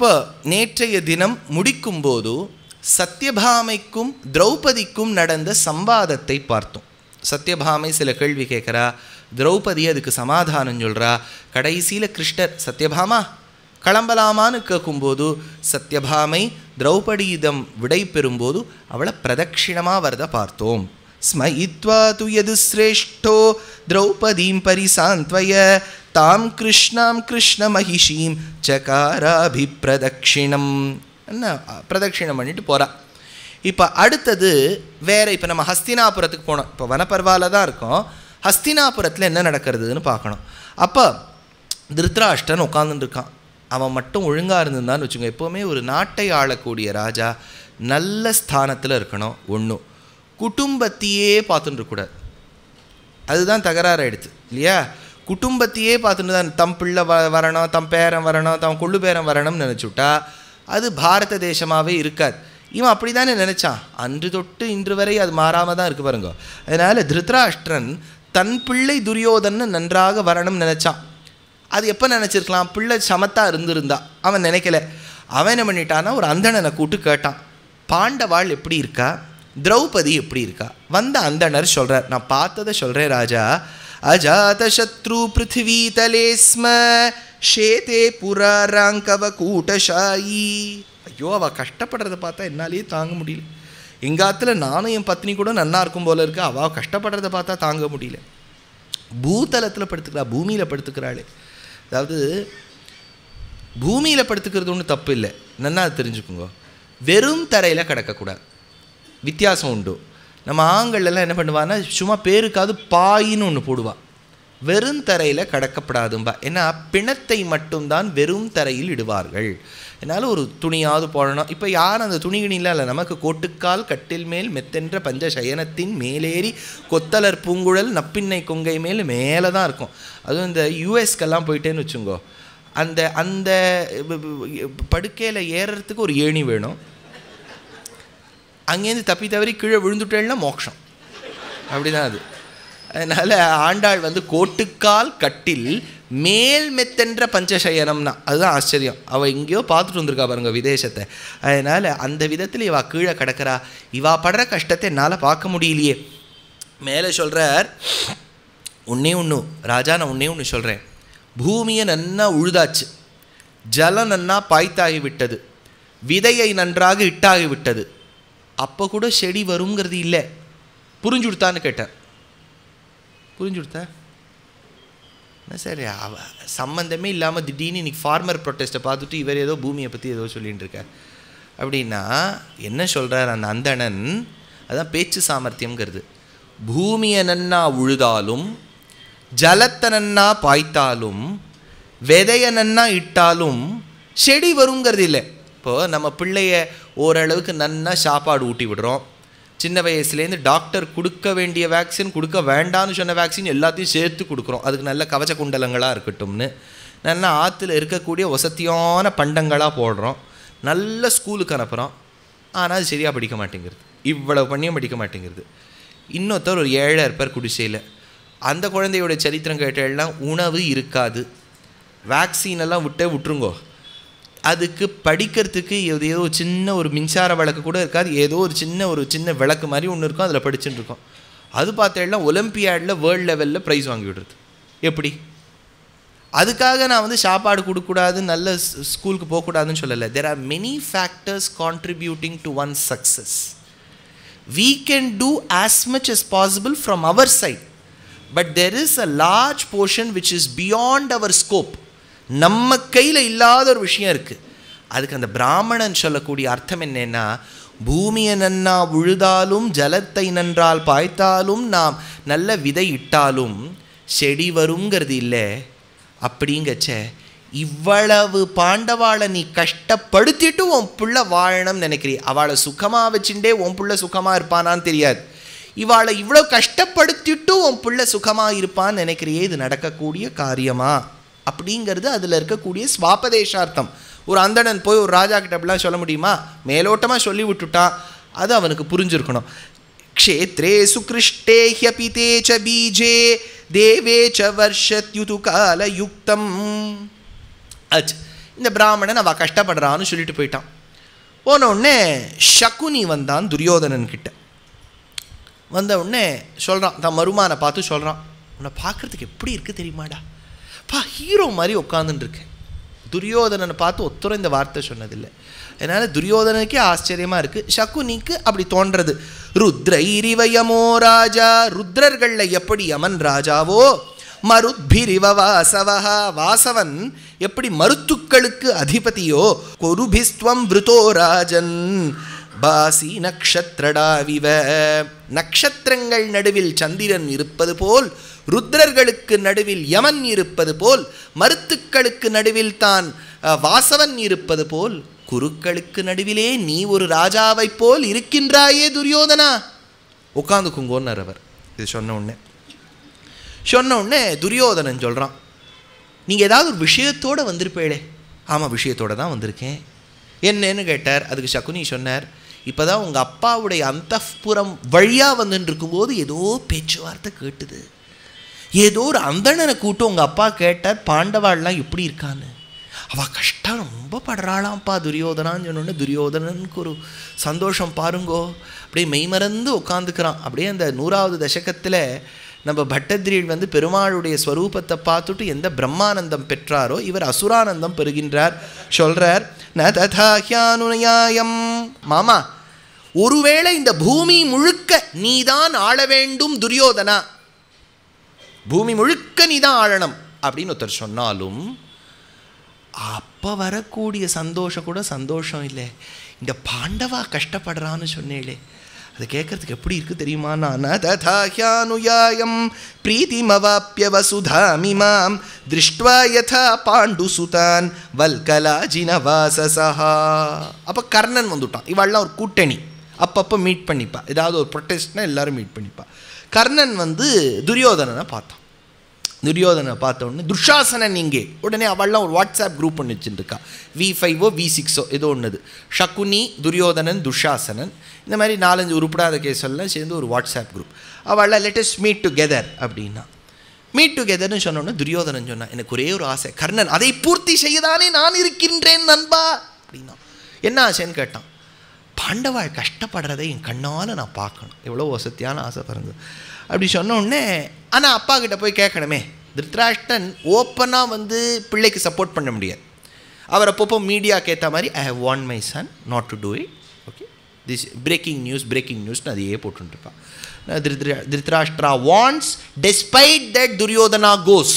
இப்போ நேற்றைய தினம் முடிக்கும்போது சத்யபாமைக்கும் திரௌபதிக்கும் நடந்த சம்பாதத்தை பார்த்தோம் சத்யபாமை சில கேள்வி கேட்குறா திரௌபதி அதுக்கு சமாதானம் சொல்கிறா கடைசியில் கிருஷ்ணர் சத்யபாமா கிளம்பலாமான்னு கேட்கும்போது சத்யபாமை திரௌபதியிடம் விடை பெறும்போது அவளை பிரதட்சிணமாக வரத பார்த்தோம் ஸ்மயித்வா து எது சிரேஷ்டோ திரௌபதியும் பரிசாந்த்வய தாம் கிருஷ்ணாம் கிருஷ்ண மகிஷீம் சகாராபிப்பிரதட்சிணம் என்ன பிரதட்சிணம் பண்ணிட்டு போகிறான் இப்போ அடுத்தது வேறு இப்போ நம்ம ஹஸ்தினாபுரத்துக்கு போனோம் இப்போ வனப்பர்வால தான் இருக்கோம் ஹஸ்தினாபுரத்தில் என்ன நடக்கிறதுன்னு பார்க்கணும் அப்போ திருத்ராஷ்டன் உட்காந்துருக்கான் அவன் மட்டும் ஒழுங்காக இருந்திருந்தான்னு வச்சுக்கோங்க எப்போவுமே ஒரு நாட்டை ஆளக்கூடிய ராஜா நல்ல ஸ்தானத்தில் இருக்கணும் ஒன்றும் குடும்பத்தையே பார்த்துட்டுருக்கூடாது அதுதான் தகராறு ஆகிடுது இல்லையா குடும்பத்தையே பார்த்துட்டு தான் தம் பிள்ளை வ வரணும் தம் பேரன் வரணும் தம் கொள்ளு பேரன் வரணும்னு நினச்சுட்டா அது பாரத தேசமாகவே இருக்காது இவன் அப்படி தானே நினச்சான் அன்று தொட்டு இன்று வரை அது மாறாமல் தான் இருக்கு பாருங்க அதனால் திருத்ராஷ்டிரன் தன் பிள்ளை துரியோதன் நன்றாக வரணும்னு நினச்சான் அது எப்போ நினச்சிருக்கலாம் பிள்ளை சமத்தாக இருந்திருந்தா அவன் நினைக்கல அவன் என்ன பண்ணிட்டானா ஒரு அந்தணனை கூட்டு கேட்டான் பாண்டவாள் எப்படி இருக்கா திரௌபதி எப்படி இருக்கா வந்த அந்தனர் சொல்கிறார் நான் பார்த்ததை சொல்கிறேன் ராஜா அஜாதசத்ருபிருத்திவீதலே ஸ்ம ஷேதே புரா ராங்கவகூட்டஷாயி ஐயோ அவள் கஷ்டப்படுறதை பார்த்தா என்னாலேயே தாங்க முடியல எங்காத்துல நானும் என் பத்னி கூட நன்னா இருக்கும் போல இருக்கு அவள் கஷ்டப்படுறதை பார்த்தா தாங்க முடியல பூதலத்தில் படுத்துக்கிறா பூமியில் படுத்துக்கிறாளே அதாவது பூமியில் படுத்துக்கிறது ஒன்றும் தப்பு இல்லை நன்னா தெரிஞ்சுக்குங்க வெறும் தரையில் கிடக்கக்கூடாது வித்தியாசம் உண்டு நம்ம ஆண்கள்லாம் என்ன பண்ணுவான்னா சும்மா பேருக்காவது பாயின்னு ஒன்று போடுவாள் வெறும் தரையில் கடக்கப்படாதும்பா ஏன்னா பிணத்தை மட்டும்தான் வெறும் தரையில் இடுவார்கள் என்னால் ஒரு துணியாவது போடணும் இப்போ யார் அந்த துணிகிணிலாம் இல்லை நமக்கு கோட்டுக்கால் கட்டில் மேல் மெத்தென்ற பஞ்ச சயனத்தின் மேலேறி கொத்தலர் பூங்குழல் நப்பின்னை கொங்கை மேல் மேலே தான் இருக்கும் அதுவும் இந்த யூஎஸ்கெல்லாம் போயிட்டேன்னு வச்சுங்கோ அந்த அந்த படுக்கையில் ஏறுறதுக்கு ஒரு ஏணி வேணும் அங்கேருந்து தப்பி தவறி கீழே விழுந்துட்டேன்னா மோட்சம் அப்படி தான் அது அதனால் ஆண்டாள் வந்து கோட்டுக்கால் கட்டில் மேல் மெத்தென்ற பஞ்சசயனம்னா அதுதான் ஆச்சரியம் அவள் எங்கேயோ பார்த்துட்டு வந்திருக்கா பாருங்க விதேசத்தை அதனால் அந்த விதத்தில் இவா கீழே கிடக்கிறா இவா படுற கஷ்டத்தை என்னால் பார்க்க முடியலையே மேலே சொல்கிறார் ஒன்றே ஒன்று ராஜா நான் ஒன்றே ஒன்று சொல்கிறேன் பூமியை நன்னா உழுதாச்சு ஜலம் நன்னா பாய்த்தாகி விட்டது விதையை நன்றாக இட்டாகி விட்டது அப்போ கூட செடி வருங்கிறது இல்லை புரிஞ்சு கொடுத்தான்னு கேட்டேன் புரிஞ்சு கொடுத்தா என்ன சார் அவ சம்மந்தமே இல்லாமல் திடீர்னு இன்றைக்கி ஃபார்மர் ப்ரொட்டஸ்ட்டை பார்த்துட்டு இவர் ஏதோ பூமியை பற்றி ஏதோ சொல்லிகிட்டு இருக்கார் அப்படின்னா என்ன சொல்கிறார் அந்த அந்தணன் அதுதான் பேச்சு சாமர்த்தியங்கிறது பூமியை நன்னா உழுதாலும் ஜலத்தை நன்னா பாய்த்தாலும் விதைய நன்னா இட்டாலும் செடி வருங்கிறது இல்லை இப்போது நம்ம பிள்ளைய ஓரளவுக்கு நன்னா சாப்பாடு ஊட்டி விடுறோம் சின்ன வயசுலேருந்து டாக்டர் கொடுக்க வேண்டிய வேக்சின் கொடுக்க வேண்டாம்னு சொன்ன வேக்சின் எல்லாத்தையும் சேர்த்து கொடுக்குறோம் அதுக்கு நல்ல கவச்ச குண்டலங்களாக இருக்கட்டும்னு நல்ல ஆற்றுல இருக்கக்கூடிய வசதியான பண்டங்களாக போடுறோம் நல்ல ஸ்கூலுக்கு அனுப்புகிறோம் ஆனால் அது சரியாக படிக்க மாட்டேங்கிறது இவ்வளவு பண்ணியும் படிக்க மாட்டேங்கிறது இன்னொருத்தர் ஒரு ஏழை இருப்பார் குடிசையில் அந்த குழந்தையோட சரித்திரம் கேட்டாலாம் உணவு இருக்காது வேக்சின் எல்லாம் விட்டே விட்டுருங்கோ அதுக்கு படிக்கிறதுக்கு ஏதோ சின்ன ஒரு மின்சார விளக்கு கூட இருக்காது ஏதோ ஒரு சின்ன ஒரு சின்ன விளக்கு மாதிரி ஒன்று இருக்கும் அதில் படிச்சுட்டு இருக்கோம் அது பார்த்தேன்னா ஒலிம்பியாடில் வேர்ல்டு லெவலில் ப்ரைஸ் வாங்கி விடுறது எப்படி அதுக்காக நான் வந்து சாப்பாடு கொடுக்கக்கூடாது நல்ல ஸ்கூலுக்கு போகக்கூடாதுன்னு சொல்லலை there are many factors contributing to one success we can do as much as possible from our side but there is a large portion which is beyond our scope நம்ம கையில் இல்லாத ஒரு விஷயம் இருக்குது அதுக்கு அந்த பிராமணன் சொல்லக்கூடிய அர்த்தம் என்னென்னா பூமியை நன்னா உழுதாலும் ஜலத்தை நன்றால் பாய்த்தாலும் நாம் நல்ல விதை இட்டாலும் செடி வருங்கிறது இல்லை அப்படிங்கச்ச இவ்வளவு பாண்டவாளை நீ கஷ்டப்படுத்திட்டு உன் புள்ள வாழணும்னு நினைக்கிறீ அவளை சுகமாக வச்சுட்டே உன் புள்ள சுகமாக இருப்பானான்னு தெரியாது இவாளை இவ்வளோ கஷ்டப்படுத்திட்டு உன் புள்ள சுகமாக இருப்பான்னு நினைக்கிறியே இது நடக்கக்கூடிய காரியமா அப்படிங்கிறது அதில் இருக்கக்கூடிய ஸ்வாபதேஷார்த்தம் ஒரு அந்தணன் போய் ஒரு ராஜா கிட்ட அப்படிலாம் சொல்ல முடியுமா மேலோட்டமாக சொல்லி விட்டுட்டான் அது அவனுக்கு புரிஞ்சிருக்கணும் க்ஷேத்ரே சுகிருஷ்டே ஹியபிதே ச பீஜே தேவே ச வர்ஷத்யுது கால யுக்தம் அச் இந்த பிராமணன் அவள் கஷ்டப்படுறான்னு சொல்லிட்டு போயிட்டான் உடனே ஷகுனி வந்தான் துரியோதனன் கிட்ட வந்த உடனே சொல்கிறான் தான் மருமானை பார்த்து சொல்கிறான் உன்னை பார்க்குறதுக்கு எப்படி இருக்குது தெரியுமாடா அப்பா ஹீரோ மாதிரி உட்காந்துட்டுருக்கேன் துரியோதனனை பார்த்து ஒத்துரை இந்த வார்த்தை சொன்னதில்லை என்னால் துரியோதனனுக்கே ஆச்சரியமாக இருக்குது சகுனிக்கு அப்படி தோன்றது ருத்ரைரிவயமோ ராஜா ருத்ரர்களில் எப்படி யமன் ராஜாவோ மருத்பிரிவ வாசவா வாசவன் எப்படி மருத்துக்களுக்கு அதிபதியோ கொருபிஸ்துவம் விருதோ ராஜன் பாசி நக்ஷத்ரடாவிவ நக்ஷத்திரங்கள் நடுவில் சந்திரன் இருப்பது போல் ருத்ரர்களுக்கு நடுவில் யமன் இருப்பது போல் மருத்துக்களுக்கு நடுவில் தான் வாசவன் இருப்பது போல் குருக்களுக்கு நடுவிலே நீ ஒரு ராஜாவைப் போல் இருக்கின்றாயே துரியோதனா உட்காந்து குங்கோன்னர் அவர் இது சொன்ன உடனே சொன்ன உடனே துரியோதனன் சொல்கிறான் நீங்கள் ஏதாவது ஒரு விஷயத்தோடு வந்திருப்பேளே ஆமாம் விஷயத்தோடு தான் வந்திருக்கேன் என்னன்னு கேட்டார் அதுக்கு சகுனி சொன்னார் இப்போ தான் உங்கள் அப்பாவுடைய அந்தப்புறம் வழியாக வந்துட்டு இருக்கும்போது ஏதோ பேச்சுவார்த்தை கேட்டுது ஏதோ ஒரு அந்தணனை கூட்டு உங்கள் அப்பா கேட்டார் பாண்டவாள்லாம் எப்படி இருக்கான்னு அவள் கஷ்டம் ரொம்ப படுறாளாம்ப்பா துரியோதனான்னு சொன்னோன்னே துரியோதனனுக்கு ஒரு சந்தோஷம் பாருங்கோ அப்படியே மெய்மறந்து உட்காந்துக்கிறான் அப்படியே அந்த நூறாவது தசகத்தில் நம்ம பட்டத்திரீழ் வந்து பெருமாளுடைய ஸ்வரூபத்தை பார்த்துட்டு எந்த பிரம்மானந்தம் பெற்றாரோ இவர் அசுரானந்தம் பெறுகின்றார் சொல்கிறார் ந ததாஹியானுயாயம் மாமா ஒருவேளை இந்த பூமி முழுக்க நீதான் ஆள வேண்டும் துரியோதனா பூமி முழுக்க நீ தான் ஆழணும் அப்படின்னு ஒருத்தர் சொன்னாலும் அப்போ வரக்கூடிய சந்தோஷம் கூட சந்தோஷம் இல்லை இந்த பாண்டவா கஷ்டப்படுறான்னு சொன்னேளே அது கேட்கறதுக்கு எப்படி இருக்கு தெரியுமா நான் நானுயாயம் வசுதாமி வசுதாமிமாம் திருஷ்டுவா யதா பாண்டு சுதான் வல்கலா ஜினவாசசா அப்போ கர்ணன் வந்துட்டான் இவள்லாம் ஒரு கூட்டணி அப்பப்போ மீட் பண்ணிப்பா ஏதாவது ஒரு ப்ரொட்டஸ்ட்னா எல்லாரும் மீட் பண்ணிப்பா கர்ணன் வந்து துரியோதனனை பார்த்தான் துரியோதனை பார்த்த உடனே துர்ஷாசனன் இங்கே உடனே அவள்லாம் ஒரு வாட்ஸ்அப் குரூப் ஒன்று வச்சுருக்கா வி ஃபைவோ வி சிக்ஸோ ஏதோ ஒன்றுது ஷகுனி துரியோதனன் துர்ஷாசனன் இந்த மாதிரி நாலஞ்சு உருப்படாத கேஸெல்லாம் சேர்ந்து ஒரு வாட்ஸ்அப் குரூப் அவள்லாம் லேட்டஸ்ட் மீட் டுகெதர் அப்படின்னா மீட் டுகெதர்னு சொன்னோன்னா துரியோதனன் சொன்னான் எனக்கு ஒரே ஒரு ஆசை கர்ணன் அதை பூர்த்தி செய்யதானே நான் இருக்கின்றேன் நண்பா அப்படின்னா என்ன ஆசைன்னு கேட்டான் பாண்டவாய் கஷ்டப்படுறதை என் கண்ணால் நான் பார்க்கணும் எவ்வளோ வசதியான ஆசை பிறந்தது அப்படி சொன்னோடனே ஆனால் அப்பா கிட்டே போய் கேட்கணுமே திருத்ராஷ்டன் ஓப்பனாக வந்து பிள்ளைக்கு சப்போர்ட் பண்ண முடியாது அவர் அப்பப்போ மீடியாவுக்கு ஏற்ற மாதிரி I have want my son not to do it okay this breaking news breaking நான் அதையே போட்டுருப்பான் Dhritarashtra wants despite that Duryodhana goes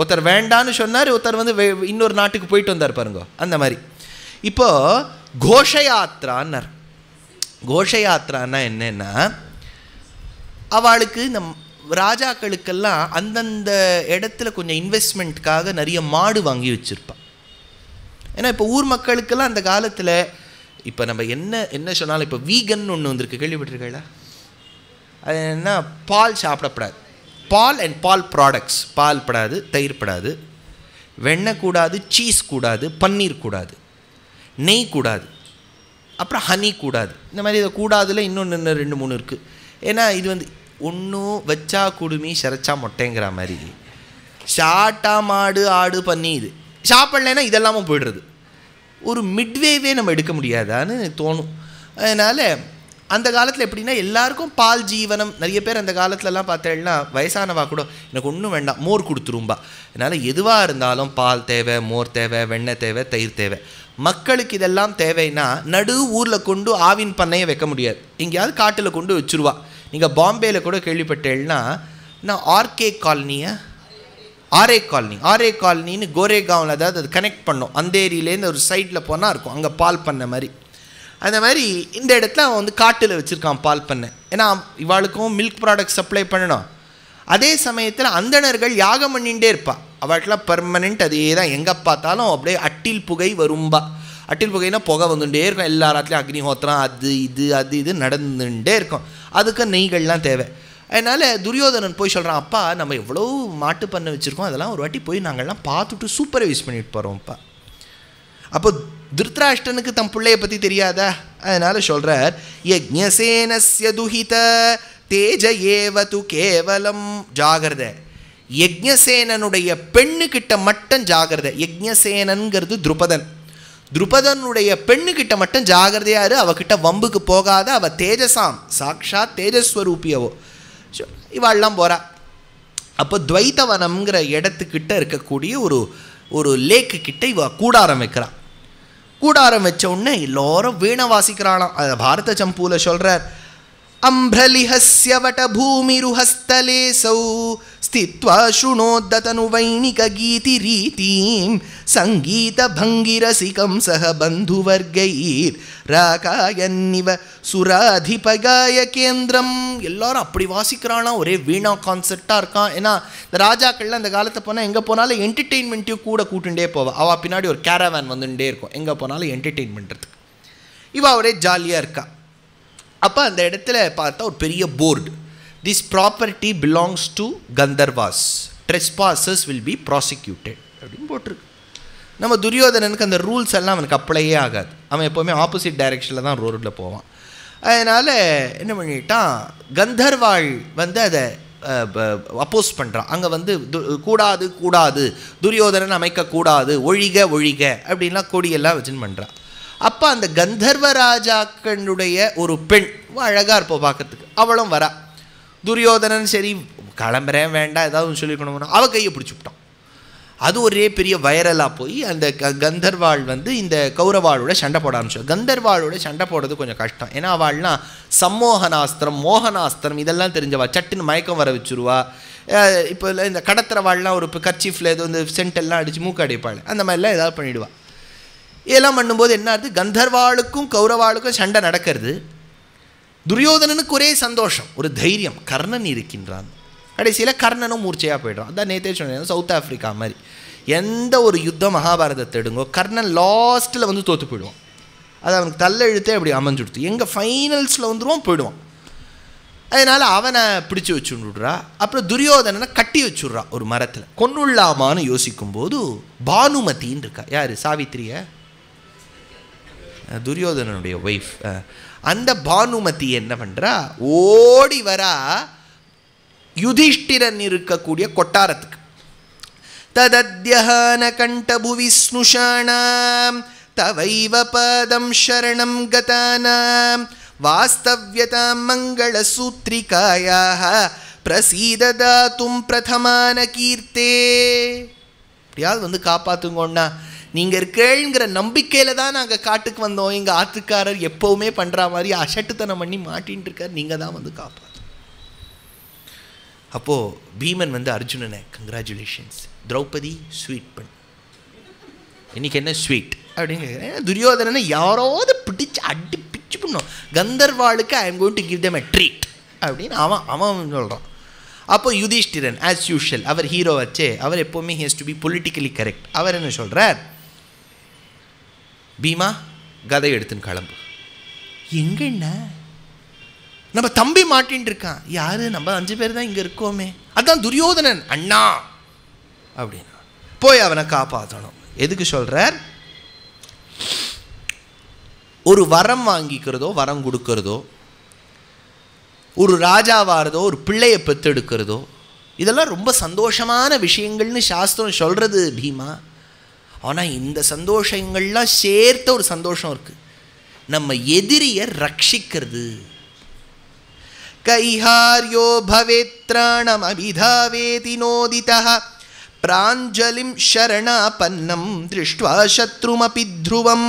ஒருத்தர் வேண்டான்னு சொன்னார் ஒருத்தர் வந்து இன்னொரு நாட்டுக்கு போயிட்டு வந்தார் பாருங்க அந்த மாதிரி இப்போது கோஷயாத்ரான்னர் கோஷயாத்ரான்னா என்னென்னா அவளுக்கு இந்த ராஜாக்களுக்கெல்லாம் அந்தந்த இடத்துல கொஞ்சம் இன்வெஸ்ட்மெண்ட்காக நிறைய மாடு வாங்கி வச்சுருப்பான் ஏன்னா இப்போ ஊர் மக்களுக்கெல்லாம் அந்த காலத்தில் இப்போ நம்ம என்ன என்ன சொன்னாலும் இப்போ வீகன் ஒன்று வந்திருக்கு கேள்விப்பட்டிருக்கா அது என்ன பால் சாப்பிடப்படாது பால் அண்ட் பால் ப்ராடக்ட்ஸ் பால் படாது தயிர் படாது வெண்ணெய் கூடாது சீஸ் கூடாது பன்னீர் கூடாது நெய் கூடாது அப்புறம் ஹனி கூடாது இந்த மாதிரி இதை கூடாதுல இன்னொன்று ரெண்டு மூணு இருக்குது ஏன்னா இது வந்து ஒன்றும் வச்சா குடுமி சிரைச்சா மொட்டைங்கிற மாதிரி ஷாட்டா மாடு ஆடு பண்ணி இது சாப்பிட்லன்னா இதெல்லாமும் போயிடுறது ஒரு மிட்வேவே நம்ம எடுக்க முடியாதான்னு தோணும் அதனால் அந்த காலத்தில் எப்படின்னா எல்லாருக்கும் பால் ஜீவனம் நிறைய பேர் அந்த காலத்துலலாம் பார்த்தேன்னா வயசானவா கூட எனக்கு ஒன்றும் வேண்டாம் மோர் கொடுத்துரும்பா அதனால் எதுவாக இருந்தாலும் பால் தேவை மோர் தேவை வெண்ணெய் தேவை தயிர் தேவை மக்களுக்கு இதெல்லாம் தேவைன்னா நடு ஊரில் கொண்டு ஆவின் பண்ணையை வைக்க முடியாது எங்கேயாவது காட்டில் கொண்டு வச்சுருவா நீங்கள் பாம்பேயில் கூட கேள்விப்பட்டேன்னா நான் ஆர்கே காலனியை ஆரே காலனி ஆரே காலனின்னு கோரேகாவில் அதாவது அது கனெக்ட் பண்ணும் அந்த ஏரியிலேருந்து ஒரு சைடில் போனால் இருக்கும் அங்கே பால் பண்ண மாதிரி அந்த மாதிரி இந்த இடத்துல அவன் வந்து காட்டில் வச்சுருக்கான் பால் பண்ணை ஏன்னா இவாளுக்கும் மில்க் ப்ராடக்ட் சப்ளை பண்ணணும் அதே சமயத்தில் அந்தணர்கள் யாகம் பண்ணிகிட்டே இருப்பாள் அவட்டெலாம் பர்மனெண்ட் அதே தான் எங்கே பார்த்தாலும் அப்படியே அட்டில் புகை வரும்பா அட்டில் புகைனா புகை வந்துட்டே இருக்கும் எல்லா இடத்துலையும் அக்னிஹோத்திரம் அது இது அது இது நடந்துகிட்டே இருக்கும் அதுக்கு நெய்கள்லாம் தேவை அதனால் துரியோதனன் போய் சொல்கிறான் அப்பா நம்ம எவ்வளோ மாட்டு பண்ணை வச்சுருக்கோம் அதெல்லாம் ஒரு வாட்டி போய் நாங்கள்லாம் பார்த்துட்டு சூப்பர்வைஸ் பண்ணிட்டு போகிறோம்ப்பா அப்போ திருத்ராஷ்டனுக்கு தம் பிள்ளைய பற்றி தெரியாதா அதனால் சொல்கிறார் யஜ்ஞசேனஸ்ய துஹித தேஜ ஏவது கேவலம் ஜாகிரத யஜ்ஞசேனனுடைய பெண்ணுக்கிட்ட மட்டும் ஜாகிரத யஜ்ஞசேனன்கிறது துருபதன் துருபதனுடைய பெண்ணுக்கிட்ட மட்டும் ஜாகிரதையாரு அவகிட்ட வம்புக்கு போகாத அவள் தேஜசாம் சாக்ஷா தேஜஸ்வரூபியவோ இவாள்லாம் போகிறா அப்போ துவைத்தவனம்ங்கிற இடத்துக்கிட்ட இருக்கக்கூடிய ஒரு ஒரு லேக்கு கிட்ட இவ கூட ஆரம்பிக்கிறான் கூடாரம் வச்ச உடனே எல்லோரும் வீணை வாசிக்கிறாளாம் அதை பாரத சம்பூல சொல்கிறார் அம்பிரலிஹஸ்ய வட பூமி ருஹஸ்தலே சௌ கீதி स्थित्वा शृणोद्दतनुवैणिकगीतिरीतिं सङ्गीतभङ्गिरसिकं सह बन्धुवर्गैर्राकायन्निव சுராதிபகாய கேந்திரம் எல்லாரும் அப்படி வாசிக்கிறானா ஒரே வீணா கான்செப்டாக இருக்கான் ஏன்னா இந்த ராஜாக்கள்லாம் அந்த காலத்தை போனால் எங்கே போனாலும் என்டர்டெயின்மெண்ட்டையும் கூட கூட்டுண்டே போவா அவள் பின்னாடி ஒரு கேரவேன் வந்துட்டே இருக்கும் எங்கே போனாலும் என்டர்டெயின்மெண்ட் என்டர்டெயின்மெண்ட்றதுக்கு இவள் ஒரே ஜாலியாக இருக்கா அப்போ அந்த இடத்துல பார்த்தா ஒரு பெரிய board This property belongs to Gandharvas trespassers will be prosecuted அப்படின்னு போட்டிருக்கு நம்ம துரியோதனனுக்கு அந்த ரூல்ஸ் எல்லாம் அவனுக்கு அப்ளையே ஆகாது அவன் எப்போவுமே ஆப்போசிட் டைரெக்ஷனில் தான் ரோடில் போவான் அதனால் என்ன பண்ணிட்டான் கந்தர்வாள் வந்து அதை அப்போஸ் பண்ணுறான் அங்கே வந்து கூடாது கூடாது துரியோதனன் அமைக்கக்கூடாது ஒழிக ஒழிக அப்படின்லாம் கொடியெல்லாம் வச்சுன்னு பண்ணுறான் அப்போ அந்த கந்தர்வ ராஜாக்களுடைய ஒரு பெண் அழகாக இருப்போம் பார்க்கறதுக்கு அவளும் வரா துரியோதனன் சரி கிளம்புறேன் வேண்டாம் ஏதாவது சொல்லிக்கணும்னா அவள் கையை பிடிச்சிவிட்டான் அது ஒரே பெரிய வைரலாக போய் அந்த க கந்தர்வாள் வந்து இந்த கௌரவாளோட சண்டை போட ஆரம்பிச்சு கந்தர்வாளோட சண்டை போடுறது கொஞ்சம் கஷ்டம் ஏன்னா அவள்னா சம்மோகனாஸ்திரம் மோகனாஸ்திரம் இதெல்லாம் தெரிஞ்சவா சட்டுன்னு மயக்கம் வர வச்சுருவா இப்போ இந்த கடத்திரவாள்லாம் ஒரு இப்போ கர்ச்சீஃபில் ஏதோ இந்த சென்டெல்லாம் அடித்து மூக்க அடிப்பாள் அந்த மாதிரிலாம் ஏதாவது பண்ணிவிடுவாள் இதெல்லாம் பண்ணும்போது என்ன ஆகுது கந்தர்வாளுக்கும் கௌரவாளுக்கும் சண்டை நடக்கிறது துரியோதனனுக்கு ஒரே சந்தோஷம் ஒரு தைரியம் கர்ணன் இருக்கின்றான் கடைசியில் கர்ணனும் மூர்ச்சையாக போய்டும் அதான் நேத்தே சொன்னேன் சவுத் ஆஃப்ரிக்கா மாதிரி எந்த ஒரு யுத்தம் மகாபாரதத்தை எடுங்கோ கர்ணன் லாஸ்ட்டில் வந்து தோற்று போயிடுவான் அது அவனுக்கு தள்ளெழுத்தே அப்படி அமைஞ்சுடுத்து எங்கள் ஃபைனல்ஸில் வந்துடுவோம் போயிடுவான் அதனால் அவனை பிடிச்சி விடுறா அப்புறம் துரியோதனனை கட்டி வச்சுடுறா ஒரு மரத்தில் கொன்னுள்ளாமான்னு யோசிக்கும்போது பானுமதின்னு இருக்கா யார் சாவித்திரிய துரியோதனனுடைய ஒய்ஃப் அந்த பானுமதி என்ன பண்ணுறா ஓடி வரா யுதிஷ்டிரன் இருக்கக்கூடிய கொட்டாரத்துக்கு ததத்யஹான கண்டபுவி ஸ்னுஷாணாம் தவைவ பாதம் சரணம் கதானாம் வாஸ்தவ்யதாம் மங்கள சூத்ரிகாயாக பிரசீததாத்தும் பிரதமான கீர்த்தே அப்படியாவது வந்து காப்பாத்துங்கோன்னா நீங்கள் இருக்கேங்கிற நம்பிக்கையில் தான் நாங்கள் காட்டுக்கு வந்தோம் எங்கள் ஆற்றுக்காரர் எப்போவுமே பண்ணுற மாதிரி அசட்டுத்தனம் பண்ணி மாட்டின்னு இருக்கார் நீங்கள் தான் வந்து காப்பார் அப்போது பீமன் வந்து அர்ஜுனனை கங்க்ராச்சுலேஷன்ஸ் திரௌபதி ஸ்வீட் பண் இன்றைக்கி என்ன ஸ்வீட் அப்படின்னு கேட்குறேன் துரியோதனை யாராவது பிடிச்சு அடி பிச்சு பண்ணும் கந்தர்வாளுக்கு I am going to give them a treat அப்படின்னு அவன் அவன் சொல்கிறான் அப்போ Yudhishthiran as usual our hero வச்சு அவர் எப்போவுமே has to be politically correct அவர் என்ன சொல்கிறார் பீமா கதை எடுத்துன்னு கிளம்பு எங்கண்ணா நம்ம தம்பி மாட்டின்னு இருக்கான் யாரு நம்ம அஞ்சு பேர் தான் இங்கே இருக்கோமே அதான் துரியோதனன் அண்ணா அப்படின்னா போய் அவனை காப்பாற்றணும் எதுக்கு சொல்கிறார் ஒரு வரம் வாங்கிக்கிறதோ வரம் கொடுக்கறதோ ஒரு ராஜாவாகிறதோ ஒரு பிள்ளையை பெற்றெடுக்கிறதோ இதெல்லாம் ரொம்ப சந்தோஷமான விஷயங்கள்னு சாஸ்திரம் சொல்கிறது பீமா ஆனால் இந்த சந்தோஷங்கள்லாம் சேர்த்த ஒரு சந்தோஷம் இருக்குது நம்ம எதிரியை ரட்சிக்கிறது கைஹாரியோ பவேத்ராணம் அபிதாவேதி நோதிதா பிராஞ்சலிம் ஷரணா பன்னம் திருஷ்டுவா சத்ருமபி த்ருவம்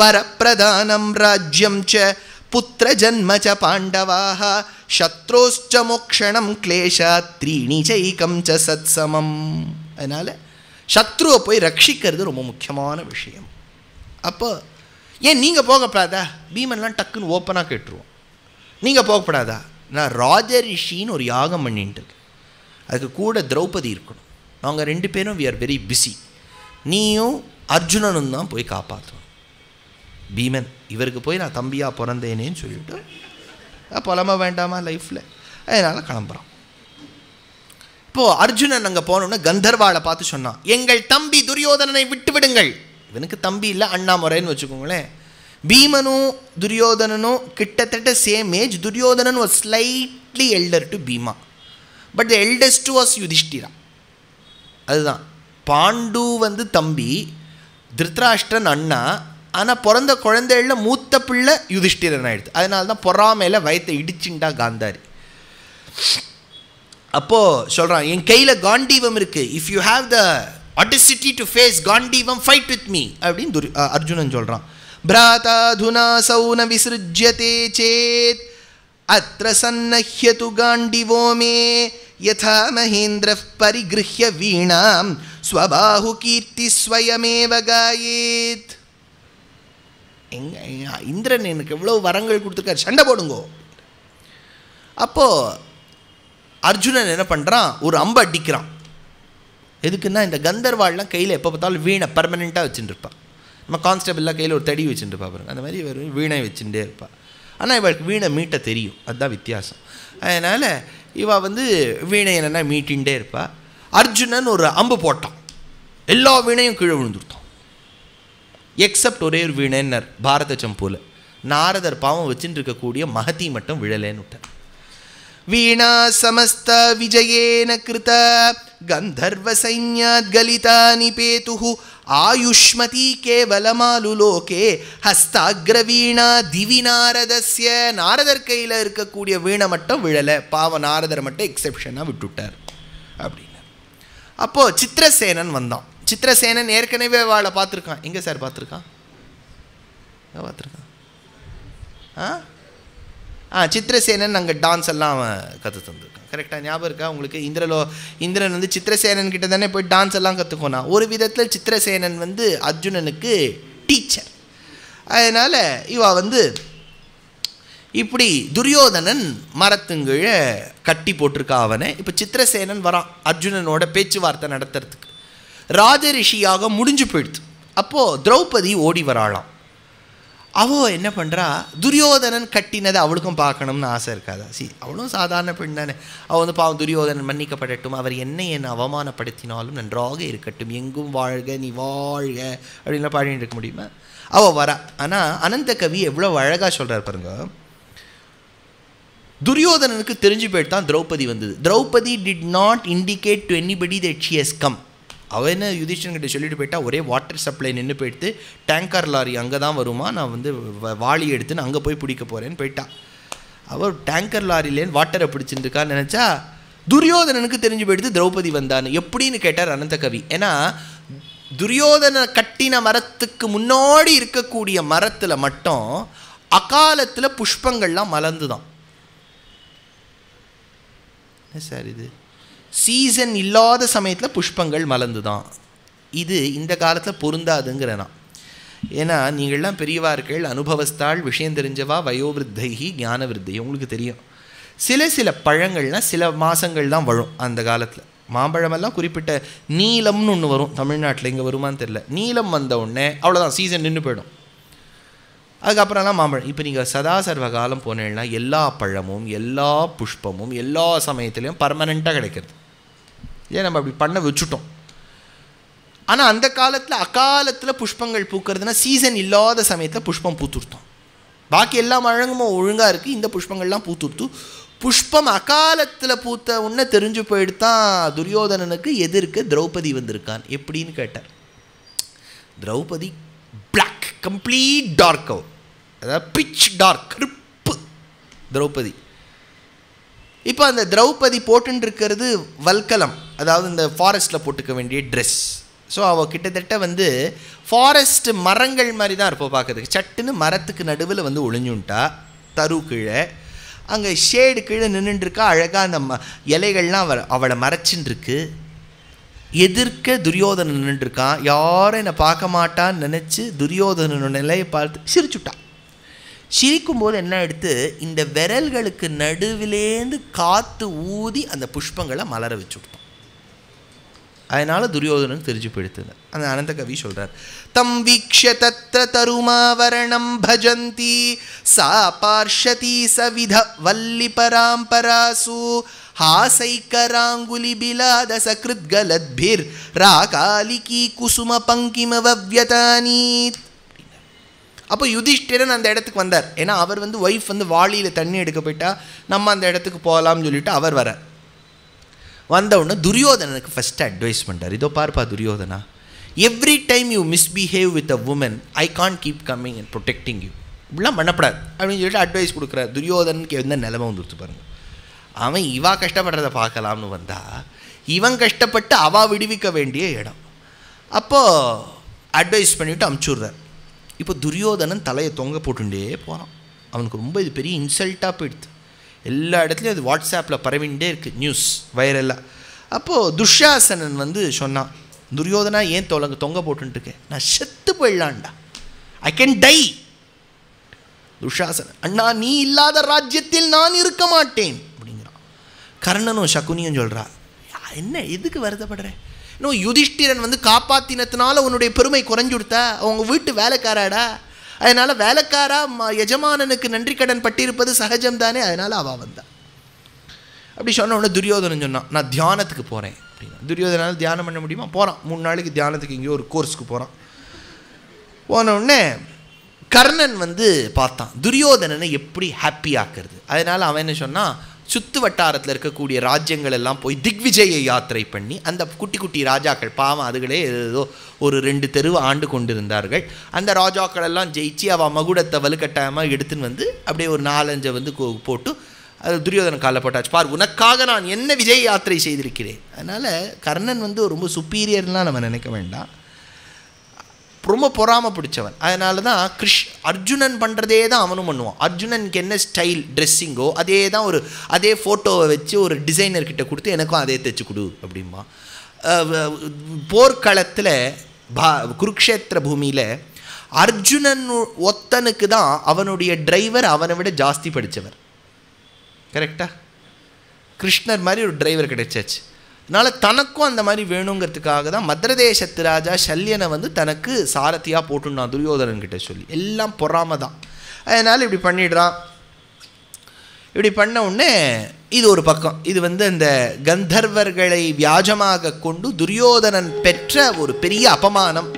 வரப்பிரதானம் ராஜ்யம் ச புத்திரஜன்ம ச பாண்டவாக சத்ரோஷ்ட மோக்ஷணம் கிளேஷா ஜெய்கம் ச சத்சமம் அதனால் சத்ருவை போய் ரட்சிக்கிறது ரொம்ப முக்கியமான விஷயம் அப்போ ஏன் நீங்கள் போகப்படாதா பீமன்லாம் டக்குன்னு ஓப்பனாக கேட்டுருவோம் நீங்கள் போகப்படாதா நான் ராஜரிஷின்னு ஒரு யாகம் பண்ணிட்டு அதுக்கு கூட திரௌபதி இருக்கணும் நாங்கள் ரெண்டு பேரும் வி ஆர் வெரி பிஸி நீயும் அர்ஜுனனும் தான் போய் காப்பாற்றணும் பீமன் இவருக்கு போய் நான் தம்பியாக பிறந்தேனேன்னு சொல்லிவிட்டு புலமை வேண்டாமா லைஃப்பில் அதனால் கிளம்புறோம் அப்போது அர்ஜுனன் அங்கே போனோன்னு கந்தர்வாளை பார்த்து சொன்னான் எங்கள் தம்பி துரியோதனனை விட்டு விடுங்கள் இவனுக்கு தம்பி இல்லை அண்ணா முறைன்னு வச்சுக்கோங்களேன் பீமனும் துரியோதனனும் கிட்டத்தட்ட same age Duryodhanan was slightly elder to Bhima but the eldest was Yudhishthira அதுதான் பாண்டு வந்து தம்பி திருத்ராஷ்டன் அண்ணா ஆனால் பிறந்த குழந்தைகளில் மூத்த பிள்ளை யுதிஷ்டிரன் ஆயிடுது அதனால தான் பொறாமையில் வயத்தை இடிச்சுண்டா காந்தாரி அப்போது சொல்கிறான் என் கையில் காண்டீவம் இருக்குது if you have the audacity to face Gandivam fight with me அப்படின்னு துரி அர்ஜுனன் சொல்கிறான் துனா சௌன விசிருஜ்யதே சேத் அத்த சன்னஹ்யது காண்டிவோமே யதா மகேந்திர பரிகிருஹ்ய வீணாம் ஸ்வபாஹு கீர்த்தி ஸ்வயமேவ காயேத் எங்க இந்திரன் எனக்கு எவ்வளோ வரங்கள் கொடுத்துருக்காரு சண்டை போடுங்கோ அப்போது அர்ஜுனன் என்ன பண்ணுறான் ஒரு அம்பை அடிக்கிறான் எதுக்குன்னா இந்த கந்தர்வாள்லாம் கையில் எப்போ பார்த்தாலும் வீணை பர்மனெண்ட்டாக வச்சுட்டுருப்பான் நம்ம கான்ஸ்டபிளாக கையில் ஒரு தடி வச்சுட்டுருப்பா பாருங்க அந்த மாதிரி வெறும் வீணை வச்சுட்டே இருப்பாள் ஆனால் இவளுக்கு வீணை மீட்ட தெரியும் அதுதான் வித்தியாசம் அதனால் இவள் வந்து வீணை என்னென்னா மீட்டின்ண்டே இருப்பாள் அர்ஜுனன் ஒரு அம்பு போட்டான் எல்லா வீணையும் கீழே விழுந்துருத்தான் எக்ஸப்ட் ஒரே ஒரு வீணைன்னர் பாரத சம்பூவில் நாரதர் பாவம் வச்சுட்டு இருக்கக்கூடிய மகத்தி மட்டும் விழலேன்னு விட்டார் வீணா சமஸ்த वीणा समस्ता विजयेन कृता गन्धर्वसैन्याद्गलिता ஆயுஷ்மதி கேவலமாலுலோகே केवलमालुलोके வீணா திவி நாரதஸ்ய நாரதர் கையில் இருக்கக்கூடிய வீணை மட்டும் விழலை பாவ நாரதர் மட்டும் எக்ஸெப்ஷனாக விட்டுட்டார் அப்படின்னு அப்போது சித்திரசேனன் வந்தான் சித்திரசேனன் ஏற்கனவே வாழை பார்த்துருக்கான் எங்கே சார் பார்த்துருக்கான் பார்த்துருக்கான் ஆ சித்திரசேனன் அங்கே டான்ஸ் எல்லாம் அவன் கற்று தந்துருக்கான் கரெக்டாக ஞாபகம் இருக்கா உங்களுக்கு இந்திரலோ இந்திரன் வந்து சித்திரசேனன் கிட்ட தானே போய் டான்ஸ் எல்லாம் கற்றுக்கோனா ஒரு விதத்தில் சித்திரசேனன் வந்து அர்ஜுனனுக்கு டீச்சர் அதனால் இவா வந்து இப்படி துரியோதனன் மரத்துங்கிழ கட்டி போட்டிருக்கா அவனை இப்போ சித்திரசேனன் வரான் அர்ஜுனனோட பேச்சுவார்த்தை நடத்துறதுக்கு ராஜரிஷியாக முடிஞ்சு போயிடுது அப்போது திரௌபதி ஓடி வராளாம் அவள் என்ன பண்ணுறா துரியோதனன் கட்டினதை அவளுக்கும் பார்க்கணும்னு ஆசை இருக்காதா சி அவளும் சாதாரண பெண் தானே அவள் வந்து பாவம் துரியோதனன் மன்னிக்கப்படட்டும் அவர் என்ன என்னை அவமானப்படுத்தினாலும் நன்றாக இருக்கட்டும் எங்கும் வாழ்க நீ வாழ்க அப்படின்லாம் பாடிட்டு இருக்க முடியுமா அவள் வரா ஆனால் அனந்த கவி எவ்வளோ அழகாக சொல்கிறார் பாருங்க துரியோதனனுக்கு தெரிஞ்சு போயிட்டு தான் திரௌபதி வந்தது Draupadi did not indicate to anybody that she has come அவன் யுதிஷ்டன்கிட்ட சொல்லிட்டு போயிட்டா ஒரே வாட்டர் சப்ளை நின்று போயிட்டு டேங்கர் லாரி அங்கே தான் வருமா நான் வந்து வாளி எடுத்துன்னு அங்கே போய் பிடிக்க போகிறேன்னு போயிட்டா அவர் டேங்கர் லாரிலேருந்து வாட்டரை பிடிச்சிருக்கான்னு நினச்சா துரியோதனனுக்கு தெரிஞ்சு போயிட்டு திரௌபதி வந்தான்னு எப்படின்னு கேட்டார் அனந்த கவி ஏன்னா துரியோதன கட்டின மரத்துக்கு முன்னாடி இருக்கக்கூடிய மரத்தில் மட்டும் அகாலத்தில் புஷ்பங்கள்லாம் மலர்ந்து தான் என்ன சார் இது சீசன் இல்லாத சமயத்தில் புஷ்பங்கள் மலர்ந்து தான் இது இந்த காலத்தில் பொருந்தாதுங்கிறனா ஏன்னா நீங்கள்லாம் பெரியவார்கள் அனுபவஸ்தாள் விஷயம் தெரிஞ்சவா வயோவிருத்தைகி ஞான விருத்தை உங்களுக்கு தெரியும் சில சில பழங்கள்னால் சில மாதங்கள் தான் வரும் அந்த காலத்தில் மாம்பழமெல்லாம் குறிப்பிட்ட நீலம்னு ஒன்று வரும் தமிழ்நாட்டில் இங்கே வருமானு தெரில நீலம் வந்த உடனே அவ்வளோதான் சீசன் நின்று போயிடும் அதுக்கப்புறம்லாம் மாம்பழம் இப்போ நீங்கள் சதாசர்வ காலம் போனேன்னா எல்லா பழமும் எல்லா புஷ்பமும் எல்லா சமயத்துலேயும் பர்மனெண்ட்டாக கிடைக்கிறது ஏன் நம்ம அப்படி பண்ண வச்சுட்டோம் ஆனால் அந்த காலத்தில் அக்காலத்தில் புஷ்பங்கள் பூக்கிறதுனா சீசன் இல்லாத சமயத்தில் புஷ்பம் பூத்துருத்தோம் பாக்கி எல்லா மழங்குமோ ஒழுங்காக இருக்குது இந்த புஷ்பங்கள்லாம் பூத்துருத்து புஷ்பம் அகாலத்தில் பூத்த உன்ன தெரிஞ்சு போயிடுத்தான் துரியோதனனுக்கு எதிர்க்க திரௌபதி வந்திருக்கான் எப்படின்னு கேட்டார் திரௌபதி பிளாக் கம்ப்ளீட் டார்க் அவர் அதாவது பிச் டார்க் ரிப்பு திரௌபதி இப்போ அந்த திரௌபதி போட்டுருக்கிறது வல்கலம் அதாவது இந்த ஃபாரஸ்ட்டில் போட்டுக்க வேண்டிய ட்ரெஸ் ஸோ அவள் கிட்டத்தட்ட வந்து ஃபாரஸ்ட் மரங்கள் மாதிரி தான் இருப்போம் பார்க்குறதுக்கு சட்டுன்னு மரத்துக்கு நடுவில் வந்து ஒளிஞ்சுன்ட்டா தரு கீழே அங்கே ஷேடு கீழே நின்றுட்டுருக்கா அழகாக அந்த ம இலைகள்லாம் அவ அவளை மறைச்சின்னு எதிர்க்க துரியோதனன் நின்றுருக்கான் யாரும் என்னை பார்க்க மாட்டான்னு நினச்சி துரியோதனனோட நிலையை பார்த்து சிரிச்சுட்டான் சிரிக்கும்போது என்ன எடுத்து இந்த விரல்களுக்கு நடுவிலேருந்து காற்று ஊதி அந்த புஷ்பங்களை மலர வச்சுவிட்டான் அதனால் துரியோதனன் தெரிஞ்சு போயிடுத்து அந்த அனந்த கவி சொல்கிறார் தம் வீக்ஷ தத்திர தருமாவரணம் பஜந்தி சா பார்ஷதி சவித வல்லி பராம்பராசு குசும பங்கிம வவ்யதானி அப்போ யுதிஷ்டிரன் அந்த இடத்துக்கு வந்தார் ஏன்னா அவர் வந்து ஒய்ஃப் வந்து வாளியில் தண்ணி எடுக்க போயிட்டா நம்ம அந்த இடத்துக்கு போகலாம்னு சொல்லிட்டு அவர் வரார் வந்தவுடனே துரியோதனனுக்கு ஃபஸ்ட்டு அட்வைஸ் பண்ணுறார் இதோ பார்ப்பா Duryodhana every time you misbehave with a woman I can't keep coming and protecting you இப்படிலாம் பண்ணப்படாது அப்படின்னு சொல்லிட்டு அட்வைஸ் கொடுக்குறாரு துரியோதனனுக்கு எந்த நிலைமை வந்துடுத்து பாருங்கள் அவன் இவா கஷ்டப்படுறத பார்க்கலாம்னு வந்தால் இவன் கஷ்டப்பட்டு அவா விடுவிக்க வேண்டிய இடம் அப்போது அட்வைஸ் பண்ணிவிட்டு அமுச்சுடுறார் இப்போ துரியோதனன் தலையை தொங்க போட்டுட்டே போகிறான் அவனுக்கு ரொம்ப இது பெரிய இன்சல்ட்டாக போயிடுது எல்லா இடத்துலையும் அது வாட்ஸ்அப்பில் பரவிண்டே இருக்குது நியூஸ் வைரலாக அப்போது துஷாசனன் வந்து சொன்னான் துரியோதனா ஏன் தொலங்க தொங்க போட்டுருக்கேன் நான் செத்து போயிடலான்டா ஐ கேன் டை துஷாசனன் அண்ணா நீ இல்லாத ராஜ்யத்தில் நான் இருக்க மாட்டேன் அப்படிங்கிறான் கர்ணனும் சகுனியும் சொல்கிறா என்ன எதுக்கு வருத்தப்படுறேன் இன்னும் யுதிஷ்டிரன் வந்து காப்பாத்தினத்தினால உன்னுடைய பெருமை குறைஞ்சு கொடுத்தா அவங்க வீட்டு வேலைக்காராடா அதனால் வேலைக்காரா எஜமானனுக்கு நன்றி கடன் பட்டிருப்பது சகஜம் தானே அதனால் அவள் வந்தான் அப்படி சொன்ன உடனே துரியோதனன் சொன்னான் நான் தியானத்துக்கு போகிறேன் அப்படின்னா துரியோதனால் தியானம் பண்ண முடியுமா போகிறான் மூணு நாளைக்கு தியானத்துக்கு எங்கேயோ ஒரு கோர்ஸ்க்கு போகிறான் போன உடனே கர்ணன் வந்து பார்த்தான் துரியோதனனை எப்படி ஹாப்பி ஆக்குறது அதனால் அவன் என்ன சொன்னால் சுத்து வட்டாரத்தில் இருக்கக்கூடிய ராஜ்யங்கள் எல்லாம் போய் திக்விஜய யாத்திரை பண்ணி அந்த குட்டி குட்டி ராஜாக்கள் பாவம் அதுகளே ஏதோ ஒரு ரெண்டு தெருவு ஆண்டு கொண்டிருந்தார்கள் அந்த ராஜாக்கள் எல்லாம் ஜெயிச்சு அவள் மகுடத்தை வலுக்கட்டாயமாக எடுத்துன்னு வந்து அப்படியே ஒரு நாலஞ்சை வந்து போட்டு அது துரியோதன காலில் போட்டாச்சு பார் உனக்காக நான் என்ன விஜய் யாத்திரை செய்திருக்கிறேன் அதனால் கர்ணன் வந்து ரொம்ப சுப்பீரியர்லாம் நம்ம நினைக்க வேண்டாம் ரொம்ப பொறாமல் பிடிச்சவன் அதனால தான் கிருஷ் அர்ஜுனன் பண்ணுறதே தான் அவனும் பண்ணுவான் அர்ஜுனனுக்கு என்ன ஸ்டைல் ட்ரெஸ்ஸிங்கோ அதே தான் ஒரு அதே ஃபோட்டோவை வச்சு ஒரு டிசைனர்கிட்ட கொடுத்து எனக்கும் அதே தைச்சு கொடு அப்படிம்பா போர்க்களத்தில் பா குருக்ஷேத்திர பூமியில் அர்ஜுனன் ஒத்தனுக்கு தான் அவனுடைய டிரைவர் அவனை விட ஜாஸ்தி படித்தவர் கரெக்டா கிருஷ்ணர் மாதிரி ஒரு டிரைவர் கிடைச்சாச்சு அதனால் தனக்கும் அந்த மாதிரி வேணுங்கிறதுக்காக தான் மத்திரதேசத்து ராஜா சல்யனை வந்து தனக்கு சாரதியாக போட்டுனான் துரியோதனன்கிட்ட சொல்லி எல்லாம் பொறாம தான் அதனால் இப்படி பண்ணிடுறான் இப்படி பண்ண உடனே இது ஒரு பக்கம் இது வந்து அந்த கந்தர்வர்களை வியாஜமாக கொண்டு துரியோதனன் பெற்ற ஒரு பெரிய அபமானம்